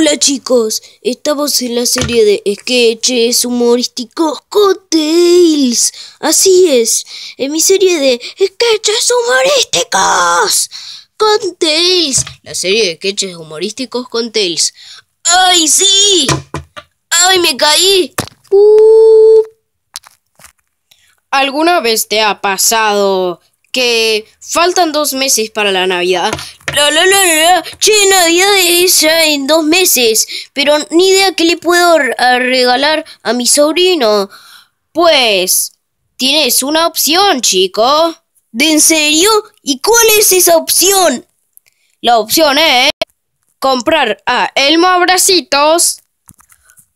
Hola chicos, estamos en la serie de sketches humorísticos Tails, Así es, en mi serie de sketches humorísticos Tails, La serie de sketches humorísticos con Tails, ¡Ay, sí! ¡Ay, me caí! Uh. ¿Alguna vez te ha pasado que faltan dos meses para la Navidad la, la, la, la. Che, Navidad es ya en dos meses, pero ni idea qué le puedo regalar a mi sobrino. Pues, tienes una opción, chico. ¿De en serio? ¿Y cuál es esa opción? La opción es comprar a Elmo Abracitos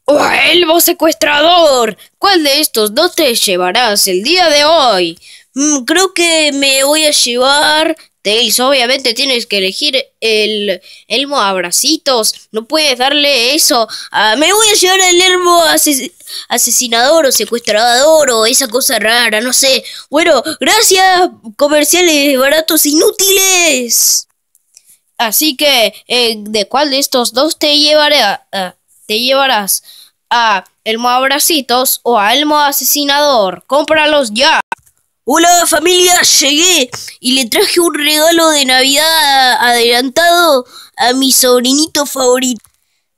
o a Elmo Secuestrador. ¿Cuál de estos dos te llevarás el día de hoy? Mm, creo que me voy a llevar Tails, obviamente tienes que elegir el elmo Abracitos, No puedes darle eso. Ah, me voy a llevar el elmo asesinador o secuestrador o esa cosa rara, no sé. Bueno, gracias, comerciales baratos e inútiles. Así que, eh, ¿de cuál de estos dos te llevaré a, te llevarás? ¿A elmo Abracitos o a elmo asesinador? ¡Cómpralos ya! Hola familia, llegué y le traje un regalo de Navidad adelantado a mi sobrinito favorito.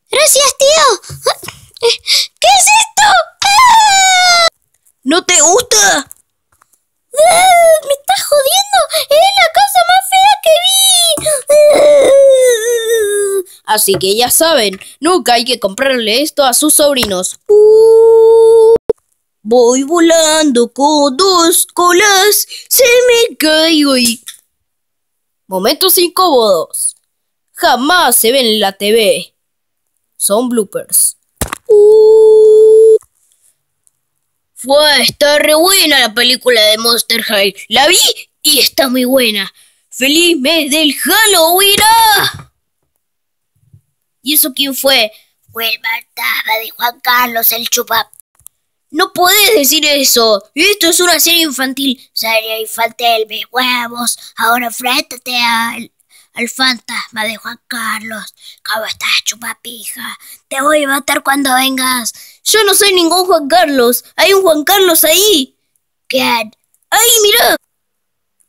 Gracias tío. ¿Qué es esto? ¿No te gusta? Me estás jodiendo. Es la cosa más fea que vi. Así que ya saben, nunca hay que comprarle esto a sus sobrinos. Uh. Voy volando con dos colas, se me caigo y... Momentos incómodos. Jamás se ven en la TV. Son bloopers. Uh. Fue, está re buena la película de Monster High. La vi y está muy buena. ¡Feliz mes del Halloween! ¿Y eso quién fue? Fue el batalla de Juan Carlos el Chupap. No podés decir eso. Esto es una serie infantil. Serie infantil, mis huevos. Ahora enfréntate al, al fantasma de Juan Carlos. ¿Cómo estás, chupapija? Te voy a matar cuando vengas. Yo no soy ningún Juan Carlos. Hay un Juan Carlos ahí. ¿Quién?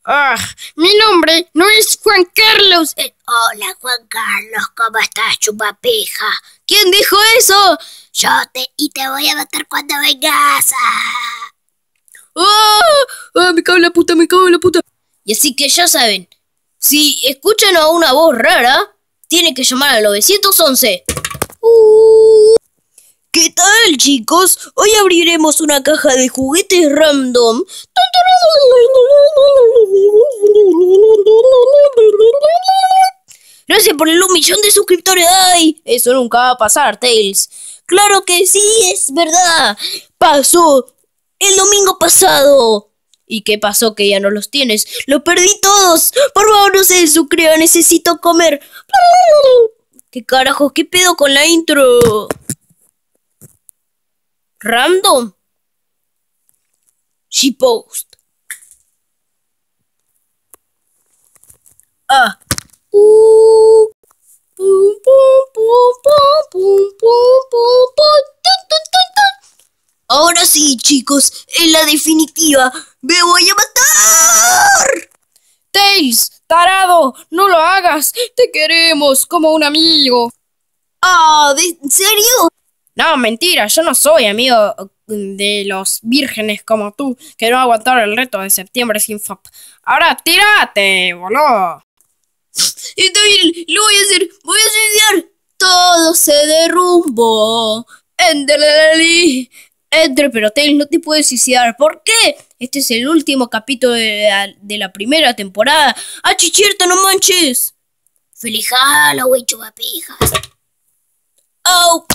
Ah, mi nombre no es Juan Carlos. Eh, hola, Juan Carlos, ¿cómo estás, chupapija? ¿Quién dijo eso? Yo te y te voy a matar cuando vengas. Ah. ¡Ah! Me cago en la puta, me cago en la puta. Y así que ya saben, si escuchan a una voz rara, tienen que llamar al 911. Uh. ¿Qué tal, chicos? Hoy abriremos una caja de juguetes random por un millón de suscriptores. ¡Ay! Eso nunca va a pasar, Tails. Claro que sí, es verdad. Pasó el domingo pasado. ¿Y qué pasó que ya no los tienes? ¡Lo perdí todos! Por favor, no se suscriban, necesito comer. ¿Qué carajo? ¿Qué pedo con la intro? Random. She post. Ah. chicos, en la definitiva. ¡Me voy a matar! Tails, tarado, no lo hagas. Te queremos como un amigo. Ah, ¿en serio? No, mentira, yo no soy amigo de los vírgenes como tú, que no aguantaron el reto de septiembre sin FAP. Ahora tírate, boludo. lo voy a hacer, voy a suicidar. Todo se derrumbó. en entre, pero Tails no te puedes suicidar. ¿Por qué? Este es el último capítulo de la, primera temporada. ¡Ah, chichierta, no manches! ¡Feliz Halloween, chupapijas! ¡Oh!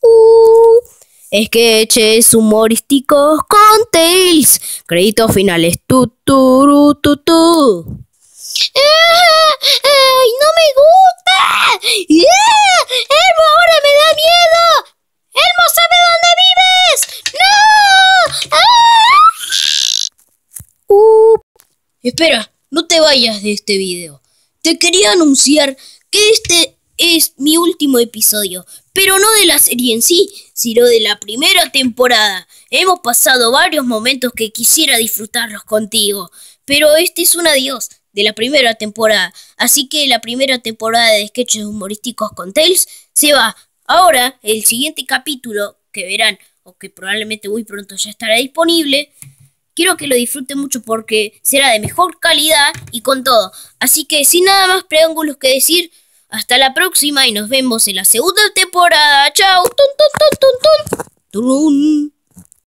Uh. es humorísticos con Tails. Créditos finales. Tu, tu, ah, ah, Espera, no te vayas de este video. Te quería anunciar que este es mi último episodio, pero no de la serie en sí, sino de la primera temporada. Hemos pasado varios momentos que quisiera disfrutarlos contigo, pero este es un adiós de la primera temporada. Así que la primera temporada de sketches humorísticos con Tales se va. Ahora, el siguiente capítulo que verán, o que probablemente muy pronto ya estará disponible, Quiero que lo disfruten mucho porque será de mejor calidad y con todo. Así que sin nada más preámbulos que decir, hasta la próxima y nos vemos en la segunda temporada. ¡Chao! ¡Tun,